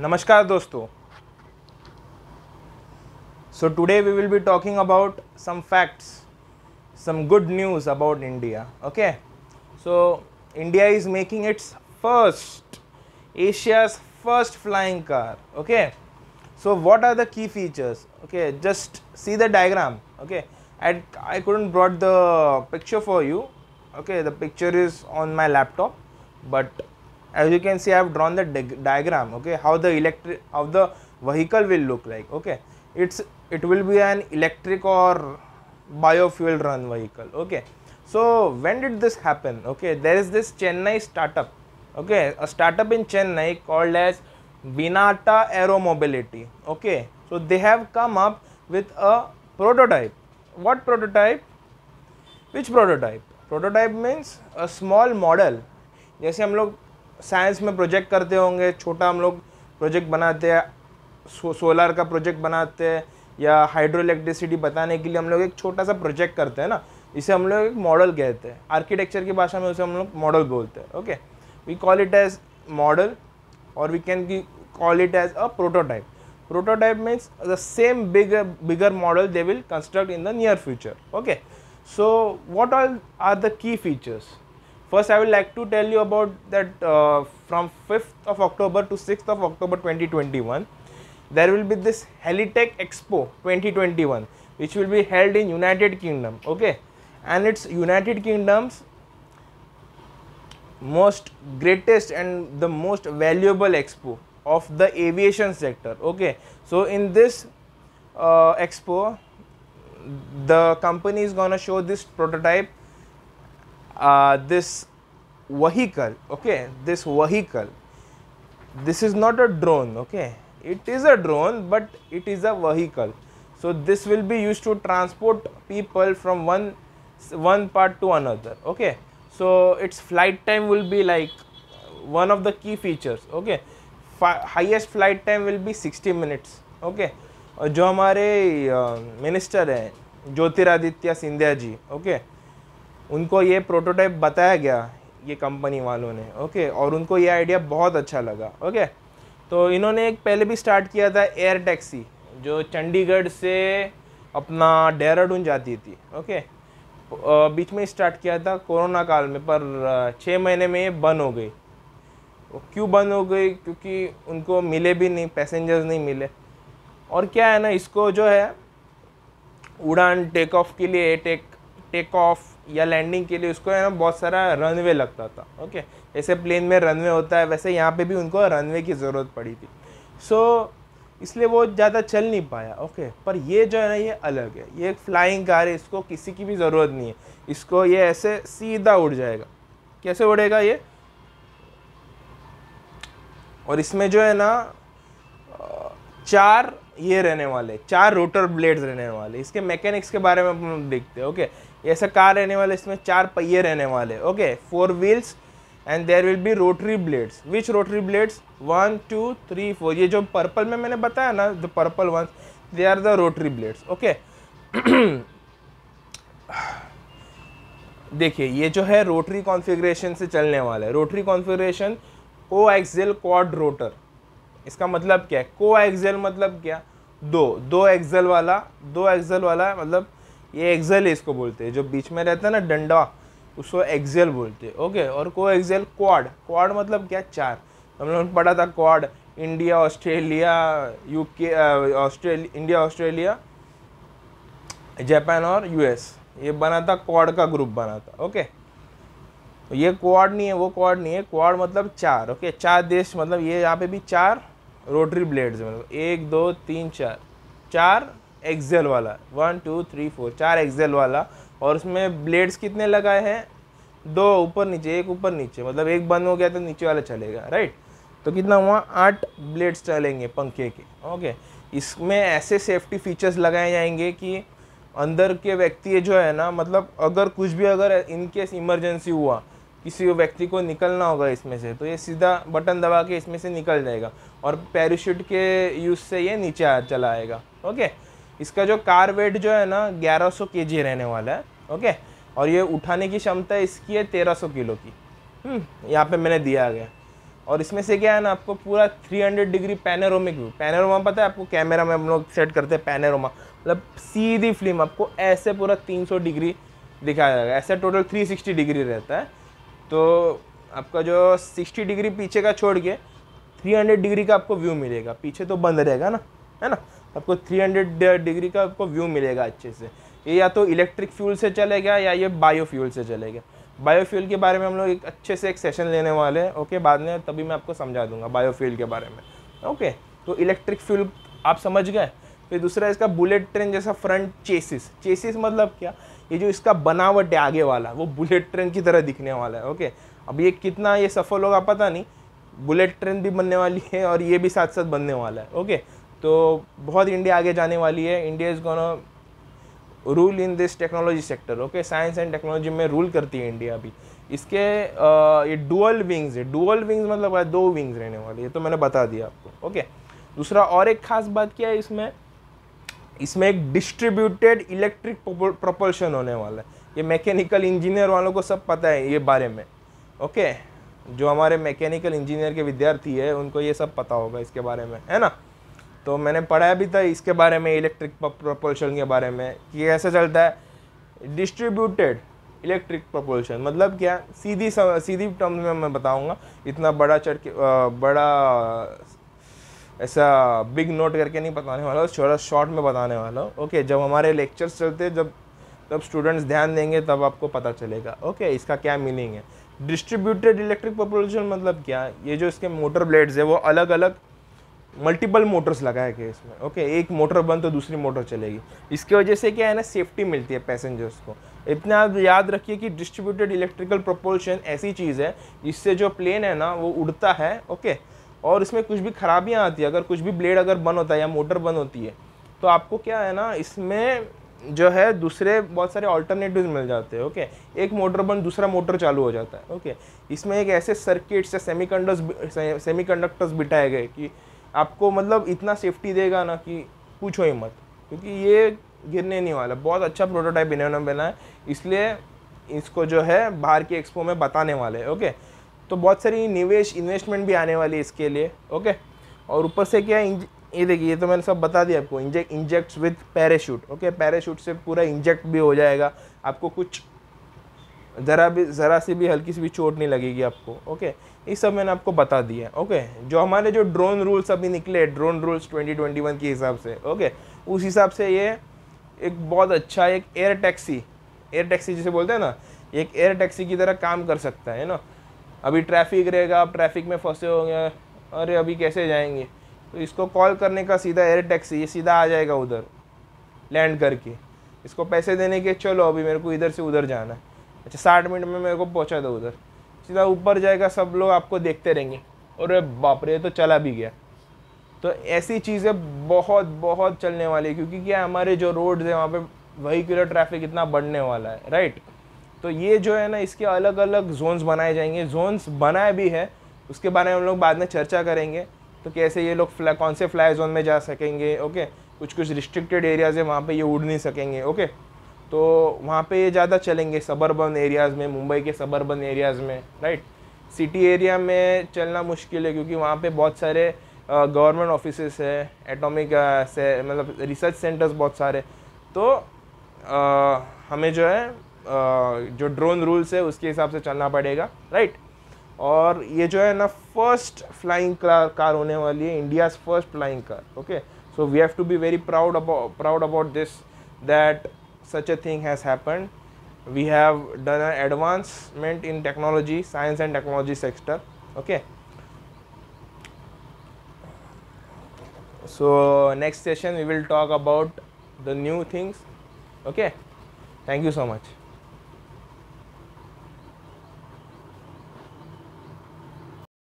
Namaskar dosto. So today we will be talking about some facts, some good news about India. Okay. So India is making its first Asia's first flying car. Okay. So what are the key features? Okay, just see the diagram. Okay. I, I couldn't brought the picture for you. Okay, the picture is on my laptop, but as you can see i have drawn the diagram okay how the electric how the vehicle will look like okay it's it will be an electric or biofuel run vehicle okay so when did this happen okay there is this chennai startup okay a startup in chennai called as vinata aero mobility okay so they have come up with a prototype what prototype which prototype prototype means a small model जैसे हम लोग science में project करते होंगे छोटा हम लोग project बनाते हैं सो, सोलर का प्रोजेक्ट बनाते हैं या हाइड्रो इलेक्ट्रिसिटी बताने के लिए हम लोग एक छोटा सा प्रोजेक्ट करते हैं ना इसे हम लोग एक मॉडल कहते हैं आर्किटेक्चर की भाषा में उसे हम लोग मॉडल बोलते हैं okay we call it as model और we can call it as a prototype prototype means the same bigger bigger model they will construct in the near future okay so what all are the key features First, I would like to tell you about that uh, from 5th of October to 6th of October 2021, there will be this Helitech Expo 2021, which will be held in United Kingdom. Okay, and it's United Kingdom's most greatest and the most valuable expo of the aviation sector. Okay, so in this uh, expo, the company is gonna show this prototype uh, this vehicle okay this vehicle this is not a drone okay it is a drone but it is a vehicle so this will be used to transport people from one one part to another okay so its flight time will be like one of the key features okay Fi highest flight time will be 60 minutes okay और जो हमारे minister हैं Jyotiraditya Scindia okay? उनको ये prototype बताया गया ये company वालों ने ओके और उनको ये आइडिया बहुत अच्छा लगा ओके तो इन्होंने एक पहले भी स्टार्ट किया था एयर टैक्सी जो चंडीगढ़ से अपना डेहराडून जाती थी ओके बीच में स्टार्ट किया था कोरोना काल में पर छः महीने में ये बंद हो गई क्यों बंद हो गई क्योंकि उनको मिले भी नहीं पैसेंजर्स नहीं मिले और क्या है ना इसको जो है उड़ान टेक ऑफ के लिए टेक टेक ऑफ या लैंडिंग के लिए उसको है ना बहुत सारा रनवे लगता था ओके ऐसे प्लेन में रनवे होता है वैसे यहाँ पे भी उनको रनवे की ज़रूरत पड़ी थी सो so, इसलिए वो ज़्यादा चल नहीं पाया ओके पर ये जो है ना ये अलग है ये एक फ्लाइंग कार है इसको किसी की भी ज़रूरत नहीं है इसको ये ऐसे सीधा उड़ जाएगा कैसे उड़ेगा ये और इसमें जो है ना चार ये रहने वाले चार रोटर ब्लेड्स रहने वाले इसके मैकेनिक्स के बारे में हम देखते हैं ओके ये कार रहने वाले इसमें चार पहिए रहने वाले okay four wheels and there will be rotary blades which rotary blades one two three four ये जो पर्पल में मैंने बताया ना the purple one they are the rotary blades okay देखिए ये जो है रोटरी कॉन्फ़िगरेशन से चलने वाला है रोटरी कॉन्फ़िगरेशन को एक्सेल क्वाड रोटर इसका मतलब क्या है को एक्सेल मतलब क्या दो दो एक्सेल वाला दो एक्सेल वाला मतलब ये एक्सेल इसको बोलते हैं जो बीच में रहता है ना डंडा उसको एक्सेल बोलते हैं ओके और को एक्सेल क्वाड क्वाड मतलब क्या चार हम लोगों ने पढ़ा था quad India Australia UK Australia India Australia Japan और यूएस ये बना था क्वाड का ग्रुप बना था ओके तो ये क्वाड नहीं है वो क्वाड नहीं है क्वाड मतलब चार ओके चार देश मतलब ये यहाँ पे भी चार रोटरी ब्लेड्स मतलब एक दो तीन चार चार एक्सेल वाला वन टू थ्री फोर चार एक्सेल वाला और उसमें ब्लेड्स कितने लगाए हैं दो ऊपर नीचे एक ऊपर नीचे मतलब एक बंद हो गया तो नीचे वाला चलेगा राइट तो कितना हुआ आठ ब्लेड्स चलेंगे पंखे के ओके इसमें ऐसे सेफ्टी फीचर्स लगाए जाएंगे कि अंदर के व्यक्ति जो है ना मतलब अगर कुछ भी अगर इनकेस इमरजेंसी हुआ किसी व्यक्ति को निकलना होगा इसमें से तो ये सीधा बटन दबा के इसमें से निकल जाएगा और पैराशूट के यूज़ से ये नीचे चला आएगा ओके इसका जो कार वेट जो है ना 1100 सौ रहने वाला है ओके और ये उठाने की क्षमता इसकी है 1300 किलो की हम्म, यहाँ पे मैंने दिया गया और इसमें से क्या है ना आपको पूरा 300 डिग्री पैनोरोमिक व्यू पैनोरोमा पता है आपको कैमरा में हम लोग सेट करते हैं पैनोरोमा मतलब सीधी फिल्म आपको ऐसे पूरा 300 डिग्री दिखाया जाएगा ऐसे टोटल 360 डिग्री रहता है तो आपका जो 60 डिग्री पीछे का छोड़ के 300 डिग्री का आपको व्यू मिलेगा पीछे तो बंद रहेगा ना है ना आपको 300 डिग्री का आपको व्यू मिलेगा अच्छे से ये या तो इलेक्ट्रिक फ्यूल से चलेगा या ये बायो फ्यूल से चलेगा बायोफ्यूल के बारे में हम लोग एक अच्छे से एक सेशन लेने वाले हैं ओके बाद में तभी मैं आपको समझा दूंगा बायोफ्यूल के बारे में ओके तो इलेक्ट्रिक फ्यूल आप समझ गए फिर दूसरा इसका बुलेट ट्रेन जैसा फ्रंट चेसिस चेसिस मतलब क्या ये जो इसका बनावट है आगे वाला वो बुलेट ट्रेन की तरह दिखने वाला है ओके अब ये कितना ये सफल होगा पता नहीं बुलेट ट्रेन भी बनने वाली है और ये भी साथ साथ बनने वाला है ओके तो बहुत इंडिया आगे जाने वाली है India is gonna rule in this technology sector okay science and technology में रूल करती है इंडिया अभी इसके आ, ये डुअल विंग्स है डुअल विंग्स मतलब दो विंग्स रहने वाली है तो मैंने बता दिया आपको ओके दूसरा और एक ख़ास बात क्या है इसमें इसमें एक डिस्ट्रीब्यूटेड इलेक्ट्रिक प्रोपल्शन होने वाला है ये मैकेनिकल इंजीनियर वालों को सब पता है ये बारे में ओके जो हमारे मैकेनिकल इंजीनियर के विद्यार्थी है उनको ये सब पता होगा इसके बारे में है ना तो मैंने पढ़ाया भी था इसके बारे में इलेक्ट्रिक प्रपोल्शन के बारे में कि ऐसे चलता है डिस्ट्रीब्यूटेड इलेक्ट्रिक प्रपोल्शन मतलब क्या सीधी सम, सीधी टर्म्स में मैं बताऊंगा इतना बड़ा चढ़ के बड़ा ऐसा बिग नोट करके नहीं बताने वाला छोटा शॉर्ट में बताने वाला हूँ ओके जब हमारे लेक्चर्स चलते जब तब स्टूडेंट्स ध्यान देंगे तब आपको पता चलेगा ओके इसका क्या मीनिंग है डिस्ट्रीब्यूटेड इलेक्ट्रिक प्रपोल्शन मतलब क्या ये जो इसके मोटर ब्लेड्स है वो अलग अलग मल्टीपल मोटर्स लगाए गए इसमें ओके एक मोटर बंद तो दूसरी मोटर चलेगी इसकी वजह से क्या है ना सेफ्टी मिलती है पैसेंजर्स को इतना आप याद रखिए कि डिस्ट्रीब्यूटेड इलेक्ट्रिकल प्रोपोल्शन ऐसी चीज़ है जिससे जो प्लेन है ना वो उड़ता है ओके और इसमें कुछ भी खराबियाँ आती है अगर कुछ भी ब्लेड अगर बंद होता है या मोटर बंद होती है तो आपको क्या है ना इसमें जो है दूसरे बहुत सारे ऑल्टरनेटिव मिल जाते हैं ओके एक मोटर बंद दूसरा मोटर चालू हो जाता है ओके इसमें एक ऐसे सर्किट्स या सेमी कंडक्टर्स बिठाए गए कि आपको मतलब इतना सेफ्टी देगा ना कि पूछो ही मत क्योंकि ये गिरने नहीं वाला बहुत अच्छा प्रोटोटाइप इन्होंने है इसलिए इसको जो है बाहर के एक्सपो में बताने वाले हैं ओके तो बहुत सारी निवेश इन्वेस्टमेंट भी आने वाली है इसके लिए ओके और ऊपर से क्या है ये देखिए ये तो मैंने सब बता दिया आपको inject injects with parachute okay parachute से पूरा इंजेक्ट भी हो जाएगा आपको कुछ ज़रा भी ज़रा सी भी हल्की सी भी चोट नहीं लगेगी आपको ओके ये सब मैंने आपको बता दिया ओके जो हमारे जो ड्रोन रूल्स अभी निकले ड्रोन रूल्स 2021 के हिसाब से ओके उस हिसाब से ये एक बहुत अच्छा एक एयर टैक्सी एयर टैक्सी जिसे बोलते हैं ना एक एयर टैक्सी की तरह काम कर सकता है ना अभी ट्रैफिक रहेगा आप ट्रैफिक में फंसे होंगे अरे अभी कैसे जाएंगे तो इसको कॉल करने का सीधा एयर टैक्सी ये सीधा आ जाएगा उधर लैंड करके इसको पैसे देने के चलो अभी मेरे को इधर से उधर जाना है अच्छा साठ मिनट में मेरे को पहुँचा दो उधर सीधा ऊपर जाएगा सब लोग आपको देखते रहेंगे और बाप रे तो चला भी गया तो ऐसी चीज़ें बहुत बहुत चलने वाली है क्योंकि क्या हमारे जो रोड्स हैं वहाँ पे वहीकुलर ट्रैफिक इतना बढ़ने वाला है राइट तो ये जो है ना इसके अलग अलग जोन्स बनाए जाएंगे जोन्स बनाए भी है उसके बारे में हम लोग बाद में चर्चा करेंगे तो कैसे ये लोग फ्ला कौन से फ्लाई जोन में जा सकेंगे ओके कुछ कुछ रिस्ट्रिक्टेड एरियाज़ है वहाँ पे ये उड़ नहीं सकेंगे ओके तो वहाँ पे ये ज़्यादा चलेंगे सबर्बन एरियाज़ में मुंबई के सबर्बन एरियाज़ में राइट सिटी एरिया में चलना मुश्किल है क्योंकि वहाँ पे बहुत सारे गवर्नमेंट ऑफिस है एटॉमिक से मतलब रिसर्च सेंटर्स बहुत सारे तो आ, हमें जो है आ, जो ड्रोन रूल्स है उसके हिसाब से चलना पड़ेगा राइट और ये जो है ना फर्स्ट फ्लाइंग कार होने वाली है India's first flying car okay so we have to be very proud about proud about this that such a thing has happened. We have done an advancement in technology, science and technology sector. Okay. So next session we will talk about the new things. Okay. Thank you so much.